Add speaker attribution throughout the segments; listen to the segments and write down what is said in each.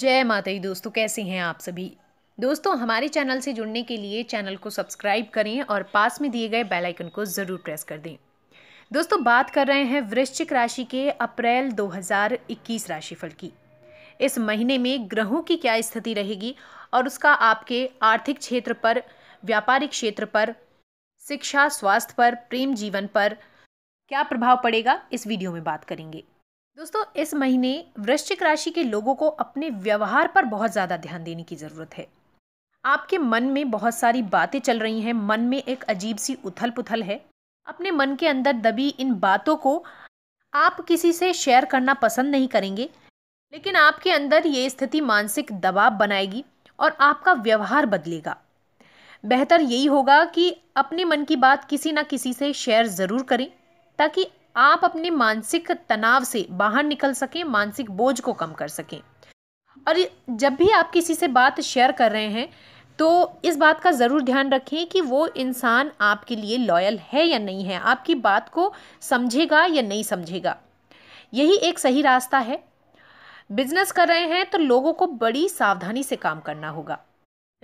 Speaker 1: जय माता दी दोस्तों कैसे हैं आप सभी दोस्तों हमारे चैनल से जुड़ने के लिए चैनल को सब्सक्राइब करें और पास में दिए गए बेल आइकन को ज़रूर प्रेस कर दें दोस्तों बात कर रहे हैं वृश्चिक राशि के अप्रैल 2021 राशिफल की इस महीने में ग्रहों की क्या स्थिति रहेगी और उसका आपके आर्थिक क्षेत्र पर व्यापारिक क्षेत्र पर शिक्षा स्वास्थ्य पर प्रेम जीवन पर क्या प्रभाव पड़ेगा इस वीडियो में बात करेंगे दोस्तों इस महीने वृश्चिक राशि के लोगों को अपने व्यवहार पर बहुत ज़्यादा ध्यान देने की ज़रूरत है आपके मन में बहुत सारी बातें चल रही हैं मन में एक अजीब सी उथल पुथल है अपने मन के अंदर दबी इन बातों को आप किसी से शेयर करना पसंद नहीं करेंगे लेकिन आपके अंदर ये स्थिति मानसिक दबाव बनाएगी और आपका व्यवहार बदलेगा बेहतर यही होगा कि अपने मन की बात किसी ना किसी से शेयर ज़रूर करें ताकि आप अपने मानसिक तनाव से बाहर निकल सकें मानसिक बोझ को कम कर सकें और जब भी आप किसी से बात शेयर कर रहे हैं तो इस बात का ज़रूर ध्यान रखें कि वो इंसान आपके लिए लॉयल है या नहीं है आपकी बात को समझेगा या नहीं समझेगा यही एक सही रास्ता है बिजनेस कर रहे हैं तो लोगों को बड़ी सावधानी से काम करना होगा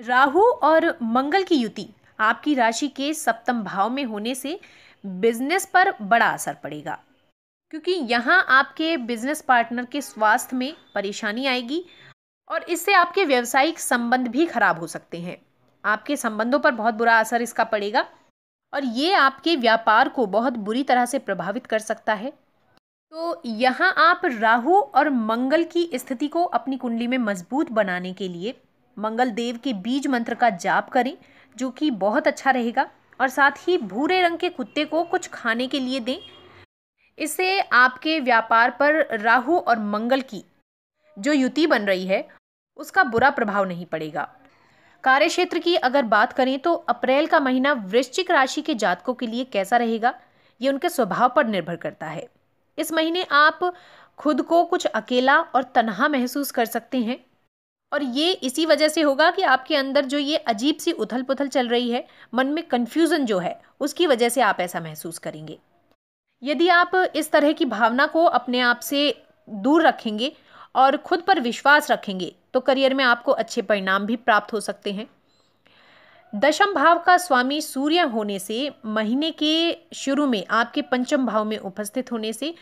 Speaker 1: राहु और मंगल की युति आपकी राशि के सप्तम भाव में होने से बिजनेस पर बड़ा असर पड़ेगा क्योंकि यहाँ आपके बिजनेस पार्टनर के स्वास्थ्य में परेशानी आएगी और इससे आपके व्यवसायिक संबंध भी खराब हो सकते हैं आपके संबंधों पर बहुत बुरा असर इसका पड़ेगा और ये आपके व्यापार को बहुत बुरी तरह से प्रभावित कर सकता है तो यहाँ आप राहु और मंगल की स्थिति को अपनी कुंडली में मजबूत बनाने के लिए मंगल देव के बीज मंत्र का जाप करें जो कि बहुत अच्छा रहेगा और साथ ही भूरे रंग के कुत्ते को कुछ खाने के लिए दें इससे आपके व्यापार पर राहु और मंगल की जो युति बन रही है उसका बुरा प्रभाव नहीं पड़ेगा कार्य क्षेत्र की अगर बात करें तो अप्रैल का महीना वृश्चिक राशि के जातकों के लिए कैसा रहेगा ये उनके स्वभाव पर निर्भर करता है इस महीने आप खुद को कुछ अकेला और तनहा महसूस कर सकते हैं और ये इसी वजह से होगा कि आपके अंदर जो ये अजीब सी उथल पुथल चल रही है मन में कन्फ्यूज़न जो है उसकी वजह से आप ऐसा महसूस करेंगे यदि आप इस तरह की भावना को अपने आप से दूर रखेंगे और खुद पर विश्वास रखेंगे तो करियर में आपको अच्छे परिणाम भी प्राप्त हो सकते हैं दशम भाव का स्वामी सूर्य होने से महीने के शुरू में आपके पंचम भाव में उपस्थित होने से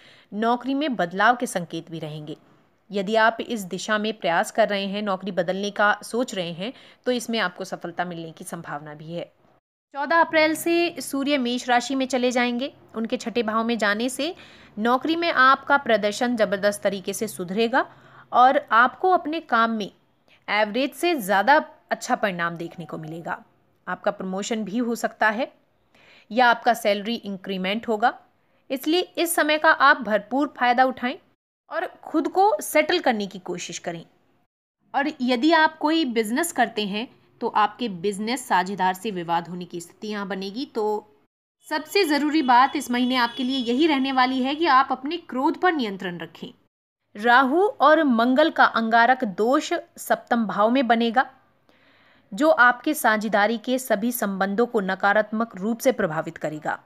Speaker 1: नौकरी में बदलाव के संकेत भी रहेंगे यदि आप इस दिशा में प्रयास कर रहे हैं नौकरी बदलने का सोच रहे हैं तो इसमें आपको सफलता मिलने की संभावना भी है चौदह अप्रैल से सूर्य मेष राशि में चले जाएंगे उनके छठे भाव में जाने से नौकरी में आपका प्रदर्शन ज़बरदस्त तरीके से सुधरेगा और आपको अपने काम में एवरेज से ज़्यादा अच्छा परिणाम देखने को मिलेगा आपका प्रमोशन भी हो सकता है या आपका सैलरी इंक्रीमेंट होगा इसलिए इस समय का आप भरपूर फ़ायदा उठाएं और ख़ुद को सेटल करने की कोशिश करें और यदि आप कोई बिज़नेस करते हैं तो आपके बिज़नेस साझेदार से विवाद होने की स्थिति यहाँ बनेगी तो सबसे ज़रूरी बात इस महीने आपके लिए यही रहने वाली है कि आप अपने क्रोध पर नियंत्रण रखें राहु और मंगल का अंगारक दोष सप्तम भाव में बनेगा जो आपके साझेदारी के सभी संबंधों को नकारात्मक रूप से प्रभावित करेगा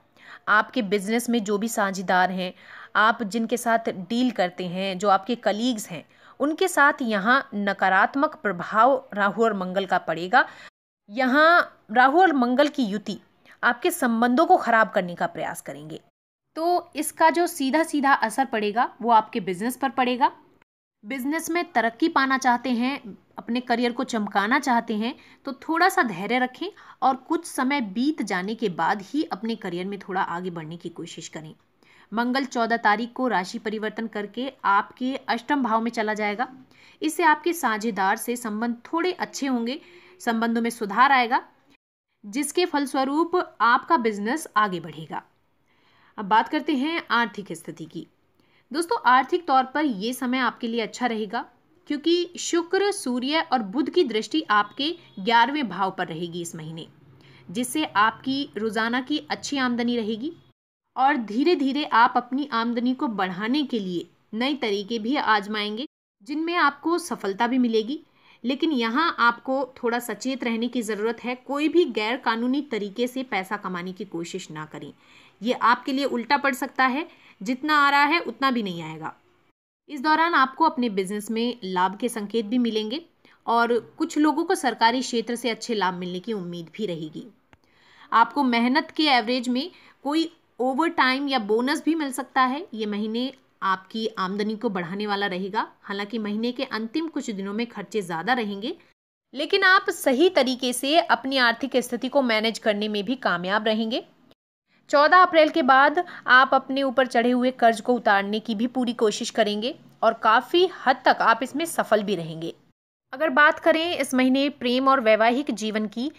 Speaker 1: आपके बिजनेस में जो भी साझेदार हैं आप जिनके साथ डील करते हैं जो आपके कलीग्स हैं उनके साथ यहाँ नकारात्मक प्रभाव राहु और मंगल का पड़ेगा यहाँ राहु और मंगल की युति आपके संबंधों को खराब करने का प्रयास करेंगे तो इसका जो सीधा सीधा असर पड़ेगा वो आपके बिजनेस पर पड़ेगा बिजनेस में तरक्की पाना चाहते हैं अपने करियर को चमकाना चाहते हैं तो थोड़ा सा धैर्य रखें और कुछ समय बीत जाने के बाद ही अपने करियर में थोड़ा आगे बढ़ने की कोशिश करें मंगल चौदह तारीख को राशि परिवर्तन करके आपके अष्टम भाव में चला जाएगा इससे आपके साझेदार से संबंध थोड़े अच्छे होंगे संबंधों में सुधार आएगा जिसके फलस्वरूप आपका बिजनेस आगे बढ़ेगा अब बात करते हैं आर्थिक स्थिति की दोस्तों आर्थिक तौर पर ये समय आपके लिए अच्छा रहेगा क्योंकि शुक्र सूर्य और बुध की दृष्टि आपके ग्यारहवें भाव पर रहेगी इस महीने जिससे आपकी रोज़ाना की अच्छी आमदनी रहेगी और धीरे धीरे आप अपनी आमदनी को बढ़ाने के लिए नए तरीके भी आजमाएंगे जिनमें आपको सफलता भी मिलेगी लेकिन यहाँ आपको थोड़ा सचेत रहने की ज़रूरत है कोई भी गैर कानूनी तरीके से पैसा कमाने की कोशिश ना करें ये आपके लिए उल्टा पड़ सकता है जितना आ रहा है उतना भी नहीं आएगा इस दौरान आपको अपने बिजनेस में लाभ के संकेत भी मिलेंगे और कुछ लोगों को सरकारी क्षेत्र से अच्छे लाभ मिलने की उम्मीद भी रहेगी आपको मेहनत के एवरेज में कोई ओवर टाइम या बोनस भी मिल सकता है ये महीने आपकी आमदनी को बढ़ाने वाला रहेगा हालांकि महीने के अंतिम कुछ दिनों में खर्चे ज़्यादा रहेंगे लेकिन आप सही तरीके से अपनी आर्थिक स्थिति को मैनेज करने में भी कामयाब रहेंगे 14 अप्रैल के बाद आप अपने ऊपर चढ़े हुए कर्ज को उतारने की भी पूरी कोशिश करेंगे और काफ़ी हद तक आप इसमें सफल भी रहेंगे अगर बात करें इस महीने प्रेम और वैवाहिक जीवन की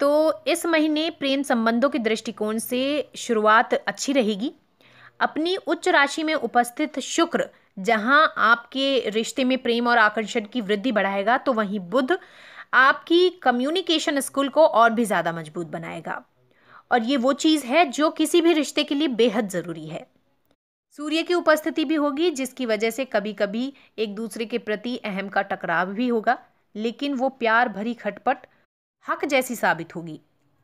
Speaker 1: तो इस महीने प्रेम संबंधों के दृष्टिकोण से शुरुआत अच्छी रहेगी अपनी उच्च राशि में उपस्थित शुक्र जहां आपके रिश्ते में प्रेम और आकर्षण की वृद्धि बढ़ाएगा तो वहीं बुध आपकी कम्युनिकेशन स्किल को और भी ज़्यादा मजबूत बनाएगा और ये वो चीज़ है जो किसी भी रिश्ते के लिए बेहद ज़रूरी है सूर्य की उपस्थिति भी होगी जिसकी वजह से कभी कभी एक दूसरे के प्रति अहम का टकराव भी होगा लेकिन वो प्यार भरी खटपट हक जैसी साबित होगी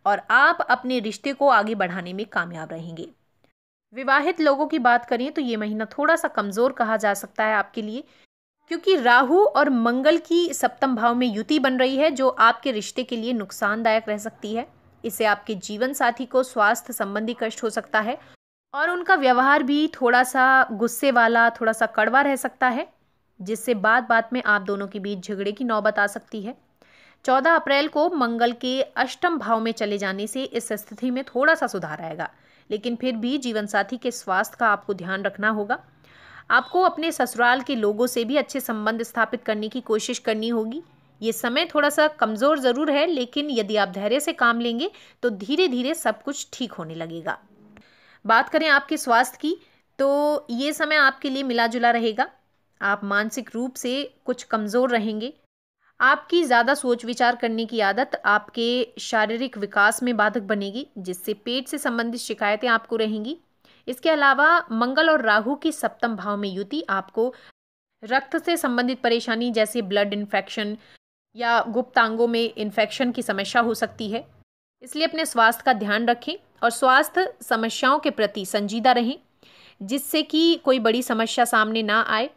Speaker 1: और आप अपने रिश्ते को आगे बढ़ाने में कामयाब रहेंगे विवाहित लोगों की बात करें तो ये महीना थोड़ा सा कमज़ोर कहा जा सकता है आपके लिए क्योंकि राहु और मंगल की सप्तम भाव में युति बन रही है जो आपके रिश्ते के लिए नुकसानदायक रह सकती है इससे आपके जीवन साथी को स्वास्थ्य संबंधी कष्ट हो सकता है और उनका व्यवहार भी थोड़ा सा गुस्से वाला थोड़ा सा कड़वा रह सकता है जिससे बात बात में आप दोनों के बीच झगड़े की नौबत आ सकती है चौदह अप्रैल को मंगल के अष्टम भाव में चले जाने से इस स्थिति में थोड़ा सा सुधार आएगा लेकिन फिर भी जीवन साथी के स्वास्थ्य का आपको ध्यान रखना होगा आपको अपने ससुराल के लोगों से भी अच्छे संबंध स्थापित करने की कोशिश करनी होगी ये समय थोड़ा सा कमज़ोर ज़रूर है लेकिन यदि आप धैर्य से काम लेंगे तो धीरे धीरे सब कुछ ठीक होने लगेगा बात करें आपके स्वास्थ्य की तो ये समय आपके लिए मिला जुला रहेगा आप मानसिक रूप से कुछ कमज़ोर रहेंगे आपकी ज़्यादा सोच विचार करने की आदत आपके शारीरिक विकास में बाधक बनेगी जिससे पेट से संबंधित शिकायतें आपको रहेंगी इसके अलावा मंगल और राहु की सप्तम भाव में युति आपको रक्त से संबंधित परेशानी जैसे ब्लड इन्फेक्शन या गुप्तांगों में इन्फेक्शन की समस्या हो सकती है इसलिए अपने स्वास्थ्य का ध्यान रखें और स्वास्थ्य समस्याओं के प्रति संजीदा रहें जिससे कि कोई बड़ी समस्या सामने ना आए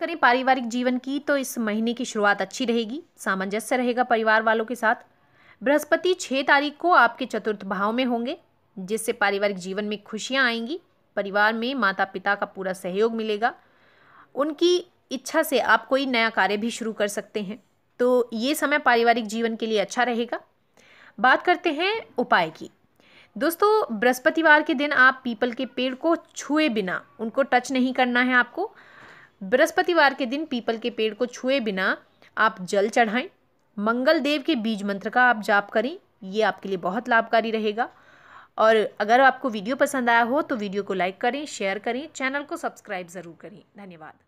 Speaker 1: करें पारिवारिक जीवन की तो इस महीने की शुरुआत अच्छी रहेगी सामंजस्य रहेगा परिवार वालों के साथ बृहस्पति छः तारीख को आपके चतुर्थ भाव में होंगे जिससे पारिवारिक जीवन में खुशियाँ आएंगी परिवार में माता पिता का पूरा सहयोग मिलेगा उनकी इच्छा से आप कोई नया कार्य भी शुरू कर सकते हैं तो ये समय पारिवारिक जीवन के लिए अच्छा रहेगा बात करते हैं उपाय की दोस्तों बृहस्पतिवार के दिन आप पीपल के पेड़ को छुए बिना उनको टच नहीं करना है आपको बृहस्पतिवार के दिन पीपल के पेड़ को छुए बिना आप जल चढ़ाएं मंगल देव के बीज मंत्र का आप जाप करें ये आपके लिए बहुत लाभकारी रहेगा और अगर आपको वीडियो पसंद आया हो तो वीडियो को लाइक करें शेयर करें चैनल को सब्सक्राइब ज़रूर करें धन्यवाद